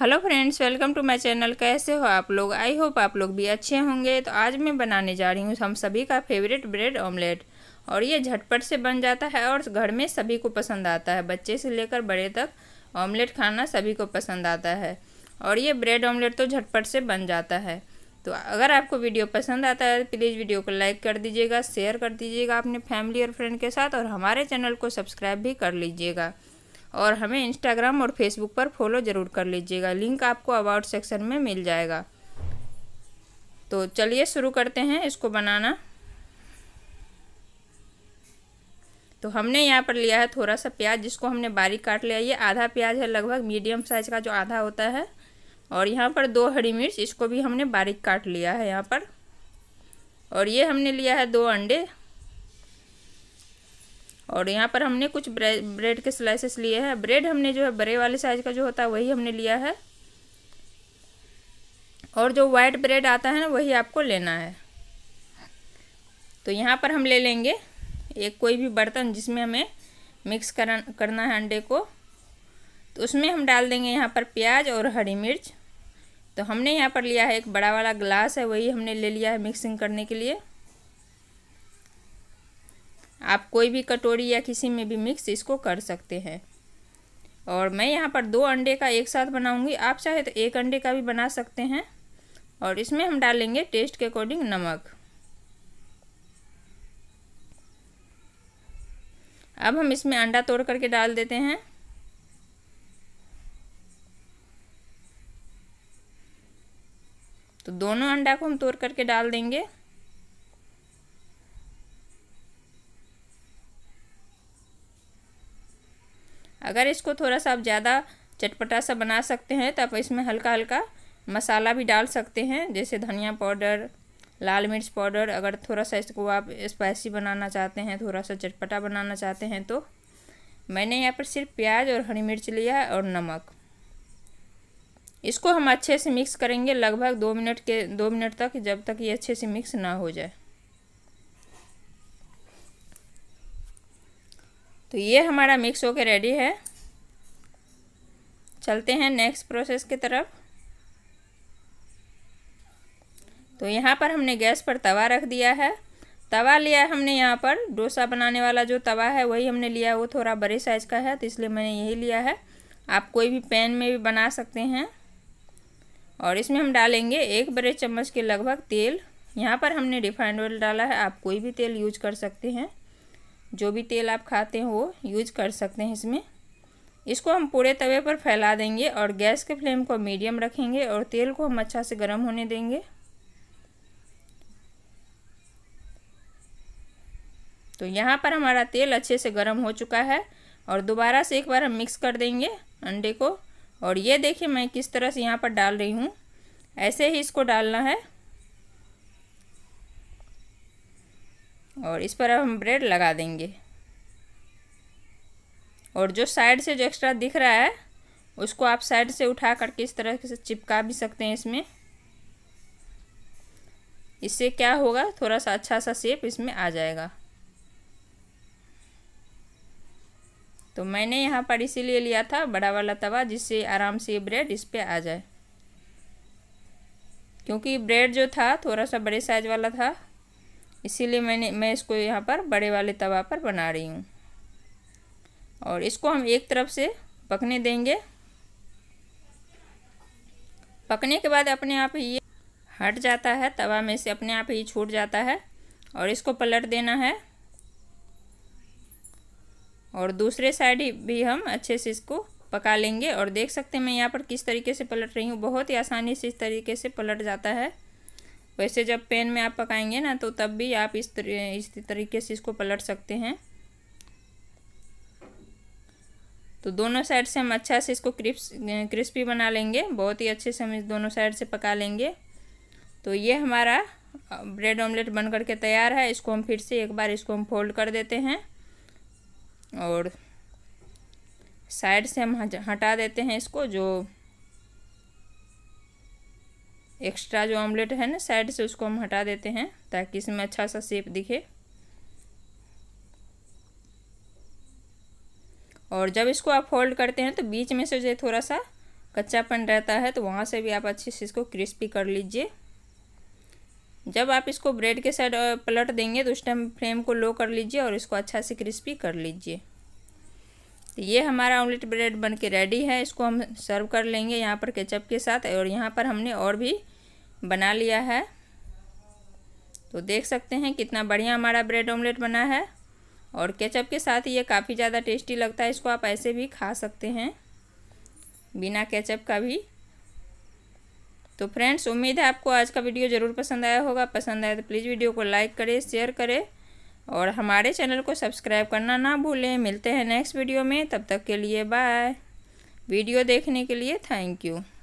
hello friends welcome to my channel कैसे हो आप लोग आई होप आप लोग भी अच्छे होंगे तो आज मैं बनाने जा रही हूँ हम सभी का फेवरेट ब्रेड ऑमलेट और ये झटपट से बन जाता है और घर में सभी को पसंद आता है बच्चे से लेकर बड़े तक ऑमलेट खाना सभी को पसंद आता है और ये ब्रेड ऑमलेट तो झटपट से बन जाता है तो अगर आपको वीडियो पसंद आता है तो प्लीज़ वीडियो को लाइक कर दीजिएगा शेयर कर दीजिएगा अपने फैमिली और फ्रेंड के साथ और हमारे चैनल को सब्सक्राइब भी कर लीजिएगा और हमें इंस्टाग्राम और फेसबुक पर फॉलो ज़रूर कर लीजिएगा लिंक आपको अबाउट सेक्शन में मिल जाएगा तो चलिए शुरू करते हैं इसको बनाना तो हमने यहाँ पर लिया है थोड़ा सा प्याज जिसको हमने बारीक काट लिया ये आधा प्याज है लगभग मीडियम साइज़ का जो आधा होता है और यहाँ पर दो हरी मिर्च इसको भी हमने बारीक काट लिया है यहाँ पर और ये हमने लिया है दो अंडे और यहाँ पर हमने कुछ ब्रेड के स्लाइसेस लिए हैं ब्रेड हमने जो है बड़े वाले साइज़ का जो होता है वही हमने लिया है और जो वाइट ब्रेड आता है ना वही आपको लेना है तो यहाँ पर हम ले लेंगे एक कोई भी बर्तन जिसमें हमें मिक्स करना है अंडे को तो उसमें हम डाल देंगे यहाँ पर प्याज और हरी मिर्च तो हमने यहाँ पर लिया है एक बड़ा वाला ग्लास है वही हमने ले लिया है मिक्सिंग करने के लिए आप कोई भी कटोरी या किसी में भी मिक्स इसको कर सकते हैं और मैं यहाँ पर दो अंडे का एक साथ बनाऊंगी आप चाहे तो एक अंडे का भी बना सकते हैं और इसमें हम डालेंगे टेस्ट के अकॉर्डिंग नमक अब हम इसमें अंडा तोड़ करके डाल देते हैं तो दोनों अंडा को हम तोड़ करके डाल देंगे अगर इसको थोड़ा सा आप ज़्यादा चटपटा सा बना सकते हैं तो आप इसमें हल्का हल्का मसाला भी डाल सकते हैं जैसे धनिया पाउडर लाल मिर्च पाउडर अगर थोड़ा सा इसको आप स्पाइसी बनाना चाहते हैं थोड़ा सा चटपटा बनाना चाहते हैं तो मैंने यहाँ पर सिर्फ प्याज और हरी मिर्च लिया और नमक इसको हम अच्छे से मिक्स करेंगे लगभग दो मिनट के दो मिनट तक जब तक ये अच्छे से मिक्स ना हो जाए तो ये हमारा मिक्स होकर रेडी है चलते हैं नेक्स्ट प्रोसेस की तरफ तो यहाँ पर हमने गैस पर तवा रख दिया है तवा लिया है हमने यहाँ पर डोसा बनाने वाला जो तवा है वही हमने लिया है वो थोड़ा बड़े साइज़ का है तो इसलिए मैंने यही लिया है आप कोई भी पैन में भी बना सकते हैं और इसमें हम डालेंगे एक बड़े चम्मच के लगभग तेल यहाँ पर हमने रिफाइंड ऑयल डाला है आप कोई भी तेल यूज कर सकते हैं जो भी तेल आप खाते हैं वो यूज कर सकते हैं इसमें इसको हम पूरे तवे पर फैला देंगे और गैस के फ्लेम को मीडियम रखेंगे और तेल को हम अच्छा से गर्म होने देंगे तो यहाँ पर हमारा तेल अच्छे से गर्म हो चुका है और दोबारा से एक बार हम मिक्स कर देंगे अंडे को और ये देखिए मैं किस तरह से यहाँ पर डाल रही हूँ ऐसे ही इसको डालना है और इस पर अब हम ब्रेड लगा देंगे और जो साइड से जो एक्स्ट्रा दिख रहा है उसको आप साइड से उठा करके इस तरह से चिपका भी सकते हैं इसमें इससे क्या होगा थोड़ा सा अच्छा सा शेप इसमें आ जाएगा तो मैंने यहाँ पर इसीलिए लिया था बड़ा वाला तवा जिससे आराम से ये ब्रेड इस पर आ जाए क्योंकि ब्रेड जो था थोड़ा सा बड़े साइज वाला था इसीलिए मैंने मैं इसको यहाँ पर बड़े वाले तवा पर बना रही हूँ और इसको हम एक तरफ से पकने देंगे पकने के बाद अपने आप ये हट जाता है तवा में से अपने आप ही छूट जाता है और इसको पलट देना है और दूसरे साइड भी हम अच्छे से इसको पका लेंगे और देख सकते हैं मैं यहाँ पर किस तरीके से पलट रही हूँ बहुत ही आसानी से इस तरीके से पलट जाता है वैसे जब पेन में आप पकाएंगे ना तो तब भी आप इस तरी, इस तरीके से इसको पलट सकते हैं तो दोनों साइड से हम अच्छा से इसको क्रिप्स क्रिस्पी बना लेंगे बहुत ही अच्छे से हम इस दोनों साइड से पका लेंगे तो ये हमारा ब्रेड ऑमलेट बन करके तैयार है इसको हम फिर से एक बार इसको हम फोल्ड कर देते हैं और साइड से हम हटा देते हैं इसको जो एक्स्ट्रा जो ऑमलेट है ना साइड से उसको हम हटा देते हैं ताकि इसमें अच्छा सा सेप दिखे और जब इसको आप फोल्ड करते हैं तो बीच में से जो थोड़ा सा कच्चापन रहता है तो वहाँ से भी आप अच्छे से इसको क्रिस्पी कर लीजिए जब आप इसको ब्रेड के साइड पलट देंगे तो उस टाइम फ्लेम को लो कर लीजिए और इसको अच्छा से क्रिस्पी कर लीजिए तो ये हमारा ऑमलेट ब्रेड बन के रेडी है इसको हम सर्व कर लेंगे यहाँ पर केचप के साथ और यहाँ पर हमने और भी बना लिया है तो देख सकते हैं कितना बढ़िया हमारा ब्रेड ऑमलेट बना है और केचप के साथ ये काफ़ी ज़्यादा टेस्टी लगता है इसको आप ऐसे भी खा सकते हैं बिना केचप का भी तो फ्रेंड्स उम्मीद है आपको आज का वीडियो ज़रूर पसंद आया होगा पसंद आया तो प्लीज़ वीडियो को लाइक करें शेयर करें और हमारे चैनल को सब्सक्राइब करना ना भूलें मिलते हैं नेक्स्ट वीडियो में तब तक के लिए बाय वीडियो देखने के लिए थैंक यू